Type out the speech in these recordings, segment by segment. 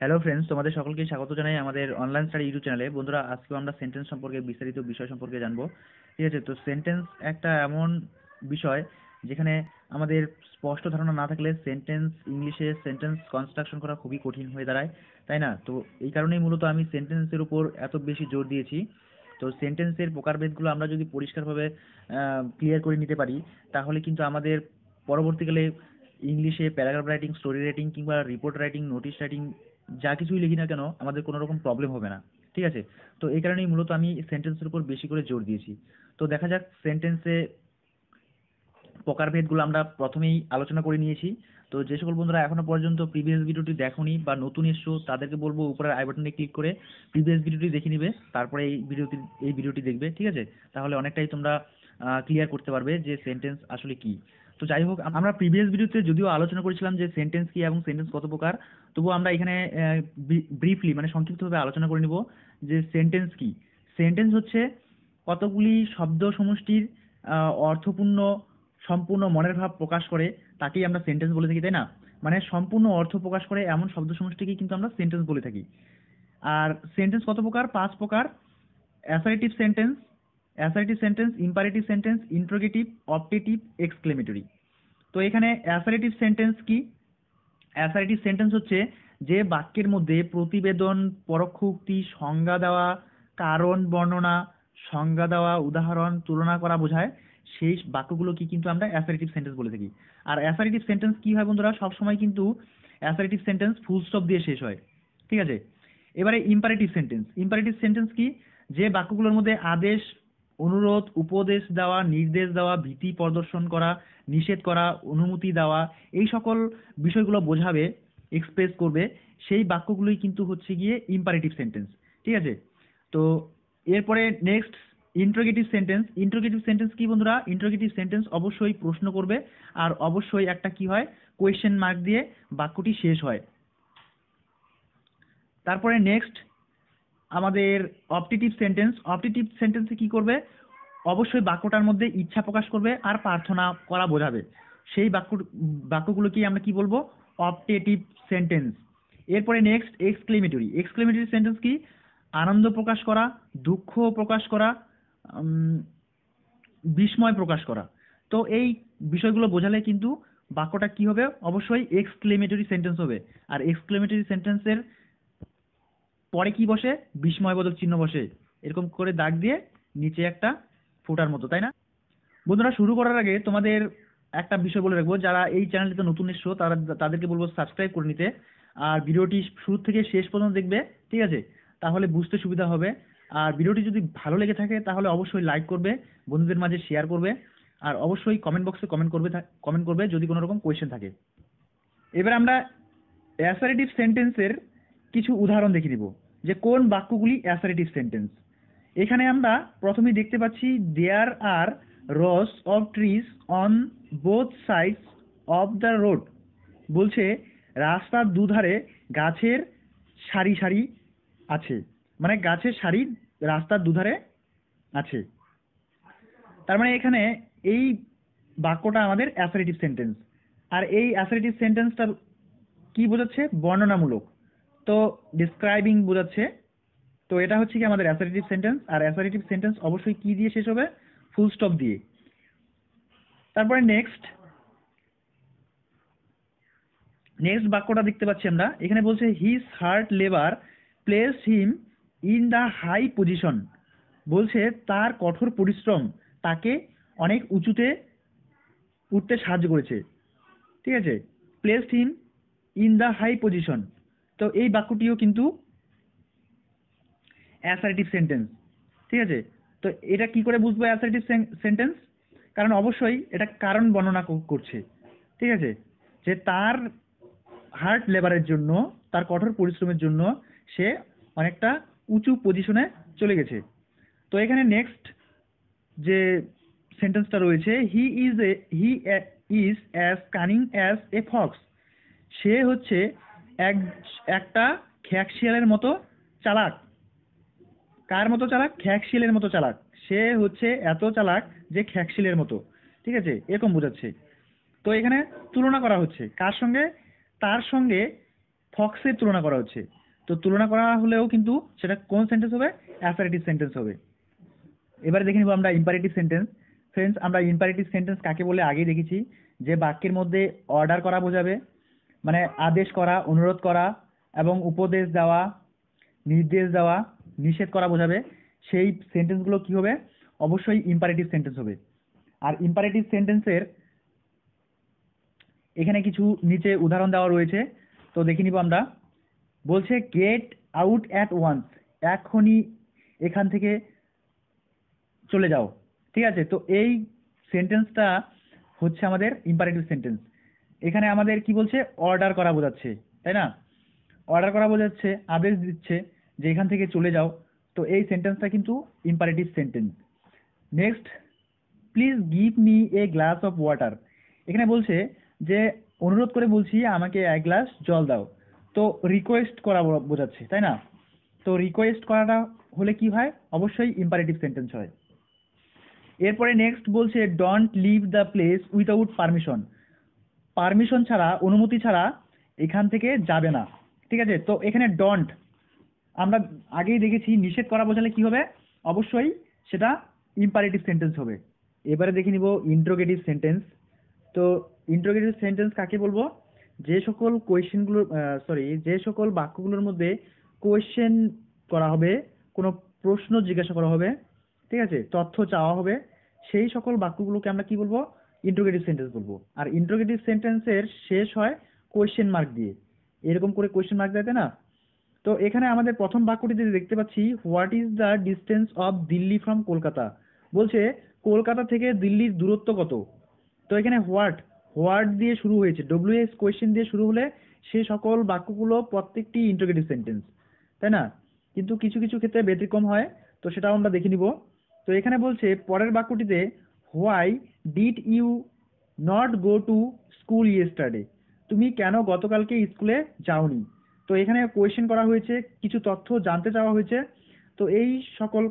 hello friends তোমাদের সকলকে স্বাগত জানাই আমাদের অনলাইন স্টাডি ইউটিউব চ্যানেলে বন্ধুরা আজকেও আমরা সেন্টেন্স সম্পর্কে বিস্তারিত বিষয় সম্পর্কে জানবো ঠিক আছে তো সেন্টেন্স একটা এমন বিষয় যেখানে আমাদের স্পষ্ট ধারণা না থাকলে সেন্টেন্স ইংলিশে সেন্টেন্স কনস্ট্রাকশন করা খুবই কঠিন হয়ে দাঁড়ায় তাই না তো এই কারণেই মূলত আমি সেন্টেন্সের উপর এত বেশি জোর দিয়েছি তো সেন্টেন্সের প্রকারভেদগুলো আমরা যদি পরিষ্কারভাবে ক্লিয়ার করে নিতে পারি তাহলে কিন্তু আমাদের পরবর্তীকালে ইংলিশে প্যারাগ্রাফ রাইটিং স্টোরি রাইটিং কিংবা রিপোর্ট রাইটিং নোটিশ রাইটিং যা কিছুই লিখি না কেন আমাদের কোনো রকম প্রবলেম হবে না ঠিক আছে তো এই কারণেই মূলত আমি সেন্টেন্সের উপর বেশি করে জোর দিয়েছি তো দেখা যাক সেন্টেন্সে প্রকারভেদগুলো আমরা প্রথমেই আলোচনা করে নিয়েছি তো যে সকল বন্ধুরা এখনো পর্যন্ত প্রিভিয়াস ভিডিওটি দেখোনি বা নতুন এসছো তাদেরকে বলবো উপরের আই বাটনে ক্লিক করে প্রিভিয়াস ভিডিওটি দেখে নিবে তারপরে এই ভিডিওটি এই ভিডিওটি দেখবে ঠিক আছে তাহলে অনেকটাই তোমরা ক্লিয়ার করতে পারবে যে সেন্টেন্স আসলে কি তো যাই হোক আমরা প্রিভিয়াস ভিডিওতে যদিও আলোচনা করেছিলাম যে সেন্টেন্স কি এবং সেন্টেন্স কত প্রকার তবুও আমরা এখানে ব্রিফলি মানে সংক্ষিপ্তভাবে আলোচনা করে নিব যে সেন্টেন্স কি সেন্টেন্স হচ্ছে কতগুলি শব্দ সমষ্টির অর্থপূর্ণ সম্পূর্ণ মনের ভাব প্রকাশ করে তাকেই আমরা সেন্টেন্স বলে থাকি তাই না মানে সম্পূর্ণ অর্থ প্রকাশ করে এমন শব্দ সমষ্টিকে কিন্তু আমরা সেন্টেন্স বলে থাকি আর সেন্টেন্স কত প্রকার পাঁচ প্রকার assertive sentence assertive sentence imperative sentence interrogative optative exclamatory তো এখানে অ্যাসারেটিভ সেন্টেন্স কি অ্যাসারেটিভ সেন্টেন্স হচ্ছে যে বাক্যের মধ্যে প্রতিবেদন পরোক্ষোক্তি সংজ্ঞা দেওয়া কারণ বর্ণনা সংজ্ঞা দেওয়া উদাহরণ তুলনা করা বোঝায় সেই বাক্যগুলো কি কিন্তু আমরা অ্যাসারেটিভ সেন্টেন্স বলে থাকি আর অ্যাসারেটিভ সেন্টেন্স কী হয় বন্ধুরা সবসময় কিন্তু অ্যাসারেটিভ সেন্টেন্স ফুল স্টপ দিয়ে শেষ হয় ঠিক আছে এবারে ইম্পারেটিভ সেন্টেন্স ইম্পারেটিভ সেন্টেন্স কি যে বাক্যগুলোর মধ্যে আদেশ অনুরোধ উপদেশ দেওয়া নির্দেশ দেওয়া ভীতি প্রদর্শন করা নিষেধ করা অনুমতি দেওয়া এই সকল বিষয়গুলো বোঝাবে এক্সপ্রেস করবে সেই বাক্যগুলোই কিন্তু হচ্ছে গিয়ে ইম্পারেটিভ সেন্টেন্স ঠিক আছে তো এরপরে next interrogative sentence interrogative sentence কি বন্ধুরা ইন্ট্রোগেটিভ সেন্টেন্স অবশ্যই প্রশ্ন করবে আর অবশ্যই একটা কি হয় কোয়েশ্চেন মার্ক দিয়ে বাক্যটি শেষ হয় তারপরে নেক্সট আমাদের অপটিটিভ সেন্টেন্স অপটিটিভ সেন্টেন্সে কি করবে অবশ্যই বাক্যটার মধ্যে ইচ্ছা প্রকাশ করবে আর প্রার্থনা করা বোঝাবে সেই বাক্য বাক্যগুলোকেই আমরা কি বলবো অপটেটিভ সেন্টেন্স এরপরে নেক্সট এক্সক্লেমেটরি এক্সক্লেমেটরি সেন্টেন্স কি আনন্দ প্রকাশ করা দুঃখ প্রকাশ করা বিস্ময় প্রকাশ করা তো এই বিষয়গুলো বোঝালে কিন্তু বাক্যটা কি হবে অবশ্যই এক্সক্লেমেটরি সেন্টেন্স হবে আর এক্সক্লেমেটরি সেন্টেন্সের পরে কি বসে বিস্ময় বোধক চিহ্ন বসে এরকম করে দাগ দিয়ে নিচে একটা ফোটার মতো তাই না বন্ধুরা শুরু করার আগে তোমাদের একটা বিষয় বলে রাখবো যারা এই চ্যানেলটিতে নতুন এসছো তারা তাদেরকে বলবো সাবস্ক্রাইব করে নিতে আর ভিডিওটি শুরু থেকে শেষ পর্যন্ত দেখবে ঠিক আছে তাহলে বুঝতে সুবিধা হবে আর ভিডিওটি যদি ভালো লেগে থাকে তাহলে অবশ্যই লাইক করবে বন্ধুদের মাঝে শেয়ার করবে আর অবশ্যই কমেন্ট বক্সে কমেন্ট করবে কমেন্ট করবে যদি কোনো রকম কোয়েশ্চেন থাকে এবার আমরা অ্যাসারেটিভ সেন্টেন্সের কিছু উদাহরণ দেখে নিব যে কোন বাক্যগুলি অ্যাসারেটিভ সেন্টেন্স এখানে আমরা প্রথমে দেখতে পাচ্ছি there are rows of trees on both sides of the road বলছে রাস্তার দুধারে গাছের সারি সারি আছে মানে গাছের সারি রাস্তার দুধারে আছে তার মানে এখানে এই বাক্যটা আমাদের অ্যাসারেটিভ সেন্টেন্স আর এই অ্যাসারেটিভ সেন্টেন্সটা কি বোঝাচ্ছে বর্ণনামূলক তো ডিসক্রাইবিং বোঝাচ্ছে তো এটা হচ্ছে কি আমাদের অ্যাসারেটিভ সেন্টেন্স আর অ্যাসারেটিভ সেন্টেন্স অবশ্যই কি দিয়ে শেষ হবে ফুল স্টপ দিয়ে তারপরে নেক্সট নেক্সট বাক্যটা দেখতে পাচ্ছি আমরা এখানে বলছে his hard labour place him in the high position বলছে তার কঠোর পরিশ্রম তাকে অনেক উঁচুতে উঠতে সাহায্য করেছে ঠিক আছে place him in the high position তো এই বাক্যটিও কিন্তু অ্যাসার্টিভ সেন্টেন্স ঠিক আছে তো এটা কি করে বুঝবো অ্যাসার্টিভ সেন্টেন্স কারণ অবশ্যই এটা কারণ বর্ণনা করছে ঠিক আছে যে তার হার্ড লেবারের জন্য তার কঠোর পরিশ্রমের জন্য সে অনেকটা উঁচু পজিশনে চলে গেছে তো এখানে নেক্সট যে সেন্টেন্সটা রয়েছে he is a he is as cunning as a fox সে হচ্ছে এক একটা শিয়ালের মতো চালাক কার মতো চালাক শিয়ালের মতো চালাক সে হচ্ছে এত চালাক যে শিলের মতো ঠিক আছে এরকম বোঝাচ্ছে তো এখানে তুলনা করা হচ্ছে কার সঙ্গে তার সঙ্গে ফক্সের তুলনা করা হচ্ছে তো তুলনা করা হলেও কিন্তু সেটা কোন সেন্টেন্স হবে অ্যাফারেটিভ সেন্টেন্স হবে এবারে দেখে নিব আমরা ইম্পারেটিভ সেন্টেন্স ফ্রেন্ডস আমরা ইম্পারেটিভ সেন্টেন্স কাকে বলে আগেই দেখেছি যে বাক্যের মধ্যে অর্ডার করা বোঝাবে মানে আদেশ করা অনুরোধ করা এবং উপদেশ দেওয়া নির্দেশ দেওয়া নিষেধ করা বোঝাবে সেই সেন্টেন্সগুলো কি হবে অবশ্যই ইম্পারেটিভ সেন্টেন্স হবে আর ইম্পারেটিভ সেন্টেন্সের এখানে কিছু নিচে উদাহরণ দেওয়া রয়েছে তো দেখে নিব আমরা বলছে গেট আউট অ্যাট ওয়ান্স এখনই এখান থেকে চলে যাও ঠিক আছে তো এই সেন্টেন্সটা হচ্ছে আমাদের ইম্পারেটিভ সেন্টেন্স এখানে আমাদের কি বলছে অর্ডার করা বোঝাচ্ছে তাই না অর্ডার করা বোঝাচ্ছে আদেশ দিচ্ছে যে এখান থেকে চলে যাও তো এই সেন্টেন্সটা কিন্তু imperative sentence next please give me a glass of water এখানে বলছে যে অনুরোধ করে বলছি আমাকে এক গ্লাস জল দাও তো রিকোয়েস্ট করা বোঝাচ্ছে তাই না তো রিকোয়েস্ট করাটা হলে কি হয় অবশ্যই ইম্পারেটিভ সেন্টেন্স হয় এরপরে নেক্সট বলছে don't leave the place without permission permission ছাড়া অনুমতি ছাড়া এখান থেকে যাবে না ঠিক আছে তো এখানে ডন্ট আমরা আগেই দেখেছি নিষেধ করা বোঝালে কি হবে অবশ্যই সেটা ইম্পারেটিভ সেন্টেন্স হবে এবারে দেখে নিব ইন্ট্রোগেটিভ সেন্টেন্স তো ইন্ট্রোগেটিভ সেন্টেন্স কাকে বলবো যে সকল কোয়েশ্চেনগুলো সরি যে সকল বাক্যগুলোর মধ্যে কোয়েশ্চেন করা হবে কোনো প্রশ্ন জিজ্ঞাসা করা হবে ঠিক আছে তথ্য চাওয়া হবে সেই সকল বাক্যগুলোকে আমরা কি বলবো ইন্ট্রোগেটিভ সেন্টেন্স বলবো আর ইন্ট্রোগেটিভ সেন্টেন্সের শেষ হয় কোয়েশ্চেন মার্ক দিয়ে এরকম করে কোয়েশ্চেন মার্ক দেয় না তো এখানে আমাদের প্রথম বাক্যটি যদি দেখতে পাচ্ছি what is the distance of Delhi from Kolkata বলছে কলকাতা থেকে দিল্লির দূরত্ব কত তো এখানে হোয়াট হোয়াট দিয়ে শুরু হয়েছে ডব্লিউএস কোয়েশ্চেন দিয়ে শুরু হলে সে সকল বাক্যগুলো প্রত্যেকটি ইন্টারগেটিভ সেন্টেন্স তাই না কিন্তু কিছু কিছু ক্ষেত্রে ব্যতিক্রম হয় তো সেটাও আমরা দেখে নিব তো এখানে বলছে পরের বাক্যটিতে why did you not go to school yesterday তুমি কেন গতকালকে স্কুলে যাওনি তো এখানে কোয়েশ্চেন করা হয়েছে কিছু তথ্য জানতে চাওয়া হয়েছে তো এই সকল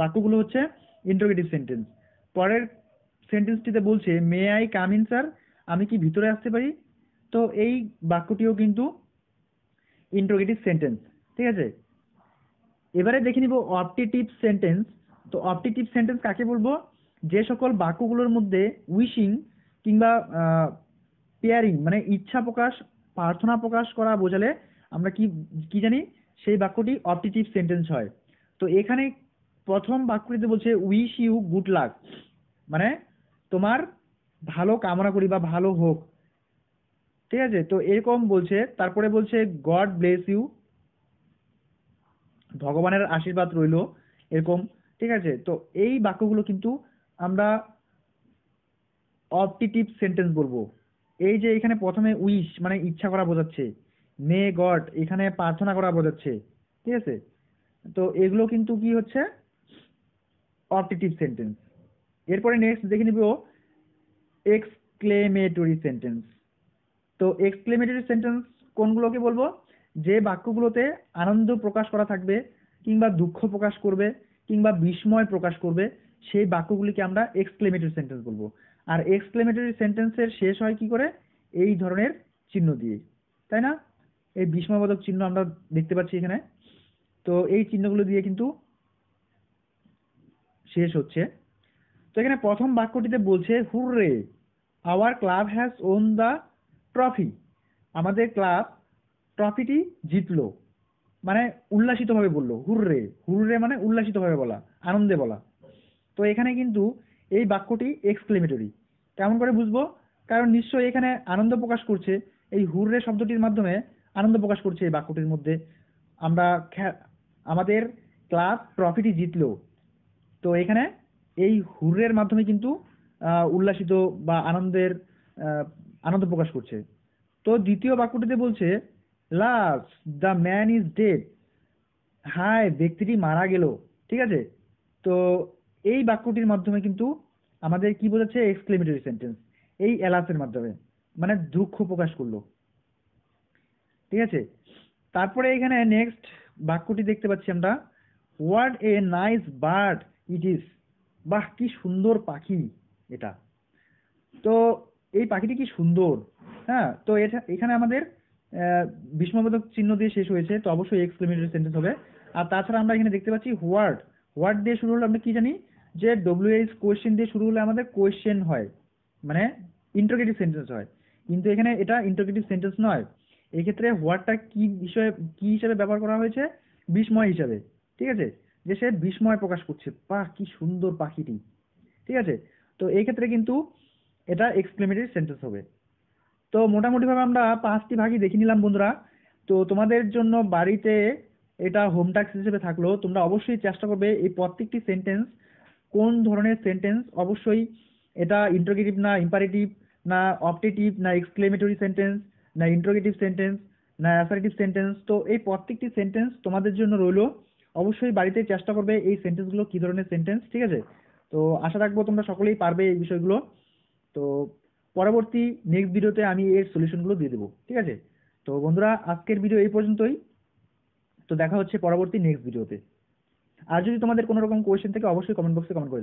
বাক্যগুলো হচ্ছে ইন্টারগেটিভ সেন্টেন্স পরের সেন্টেন্সটিতে বলছে may I come in sir আমি কি ভিতরে আসতে পারি তো এই বাক্যটিও কিন্তু ইন্টারগেটিভ সেন্টেন্স ঠিক আছে এবারে দেখে নিব অপটিটিভ সেন্টেন্স তো অপটিটিভ সেন্টেন্স কাকে বলবো যে সকল বাক্যগুলোর মধ্যে উইশিং কিংবা পেয়ারিং মানে ইচ্ছা প্রকাশ প্রার্থনা প্রকাশ করা বোঝালে আমরা কি কি জানি সেই বাক্যটি অপটিটিভ সেন্টেন্স হয় তো এখানে প্রথম বাক্যটিতে বলছে উইশ ইউ গুড লাক মানে তোমার ভালো কামনা করি বা ভালো হোক ঠিক আছে তো এরকম বলছে তারপরে বলছে গড ব্লেস ইউ ভগবানের আশীর্বাদ রইল এরকম ঠিক আছে তো এই বাক্যগুলো কিন্তু আমরা অপটিটিভ সেন্টেন্স বলবো এই যে এখানে প্রথমে উইশ মানে ইচ্ছা করা বোঝাচ্ছে মে গড এখানে প্রার্থনা করা বোঝাচ্ছে ঠিক আছে তো এগুলো কিন্তু কি হচ্ছে অপটিটিভ সেন্টেন্স এরপরে নেক্সট দেখে নিব এক্সক্লেমেটরি সেন্টেন্স তো এক্সক্লেমেটরি সেন্টেন্স কোনগুলোকে বলবো যে বাক্যগুলোতে আনন্দ প্রকাশ করা থাকবে কিংবা দুঃখ প্রকাশ করবে কিংবা বিস্ময় প্রকাশ করবে সেই বাক্যগুলিকে আমরা এক্সক্লেমেটরি সেন্টেন্স বলবো আর এক্সক্লেমেটরি সেন্টেন্সের শেষ হয় কি করে এই ধরনের চিহ্ন দিয়ে তাই না এই বিস্ময়বোধক চিহ্ন আমরা দেখতে পাচ্ছি এখানে তো এই চিহ্নগুলো দিয়ে কিন্তু শেষ হচ্ছে তো এখানে প্রথম বাক্যটিতে বলছে hurray our club has won the trophy আমাদের ক্লাব ট্রফিটি জিতলো মানে উল্লাসিতভাবে বললো হুররে হুররে মানে উল্লাসিতভাবে বলা আনন্দে বলা তো এখানে কিন্তু এই বাক্যটি এক্সক্লেমেটরি কেমন করে বুঝবো কারণ নিশ্চয়ই এখানে আনন্দ প্রকাশ করছে এই হুররে শব্দটির মাধ্যমে আনন্দ প্রকাশ করছে এই বাক্যটির মধ্যে আমরা আমাদের ক্লাব ট্রফিটি জিতলো তো এখানে এই হুররের মাধ্যমে কিন্তু উল্লাসিত বা আনন্দের আনন্দ প্রকাশ করছে তো দ্বিতীয় বাক্যটিতে বলছে love the man is dead হায় ব্যক্তিটি মারা গেল ঠিক আছে তো এই বাক্যটির মাধ্যমে কিন্তু আমাদের কি বোঝাচ্ছে এক্সক্লেমেটরি সেন্টেন্স এই এলাসের মাধ্যমে মানে দুঃখ প্রকাশ করলো ঠিক আছে তারপরে এখানে নেক্সট বাক্যটি দেখতে পাচ্ছি আমরা what a nice bird it is বাহ কি সুন্দর পাখি এটা তো এই পাখিটি কি সুন্দর হ্যাঁ তো এটা এখানে আমাদের বিস্ময়বোধক চিহ্ন দিয়ে শেষ হয়েছে তো অবশ্যই এক্সক্লেমেটরি সেন্টেন্স হবে আর তাছাড়া আমরা এখানে দেখতে পাচ্ছি হোয়াট হোয়াট দিয়ে শুরু হলো আমরা কি জানি যে ডব্লিউএইচ কোয়েশ্চেন দিয়ে শুরু হলে আমাদের কোয়েশ্চেন হয় মানে ইন্টারগেটিভ সেন্টেন্স হয় কিন্তু এখানে এটা ইন্টারগেটিভ সেন্টেন্স নয় এক্ষেত্রে হোয়াটটা কি বিষয়ে কি হিসাবে ব্যবহার করা হয়েছে বিস্ময় হিসাবে ঠিক আছে যে সে বিস্ময় প্রকাশ করছে পা কি সুন্দর পাখিটি ঠিক আছে তো এই ক্ষেত্রে কিন্তু এটা এক্সপ্লেমেটারি সেন্টেন্স হবে তো মোটামুটিভাবে আমরা পাঁচটি ভাগই দেখে নিলাম বন্ধুরা তো তোমাদের জন্য বাড়িতে এটা হোম টাস্ক হিসেবে থাকলো তোমরা অবশ্যই চেষ্টা করবে এই প্রত্যেকটি সেন্টেন্স কোন ধরনের সেন্টেন্স অবশ্যই এটা ইন্ট্রোগেটিভ না ইম্পারেটিভ না অপটেটিভ না এক্সক্লেমেটরি সেন্টেন্স না ইন্ট্রোগেটিভ সেন্টেন্স না অ্যাসারেটিভ সেন্টেন্স তো এই প্রত্যেকটি সেন্টেন্স তোমাদের জন্য রইল অবশ্যই বাড়িতে চেষ্টা করবে এই সেন্টেন্সগুলো কী ধরনের সেন্টেন্স ঠিক আছে তো আশা রাখবো তোমরা সকলেই পারবে এই বিষয়গুলো তো পরবর্তী নেক্সট ভিডিওতে আমি এর সলিউশনগুলো দিয়ে দেবো ঠিক আছে তো বন্ধুরা আজকের ভিডিও এই পর্যন্তই তো দেখা হচ্ছে পরবর্তী নেক্সট ভিডিওতে আর যদি তোমাদের কোনো রকম কোয়েশ্চেন থেকে অবশ্যই কমেন্ট বক্সে কমেন্ট করে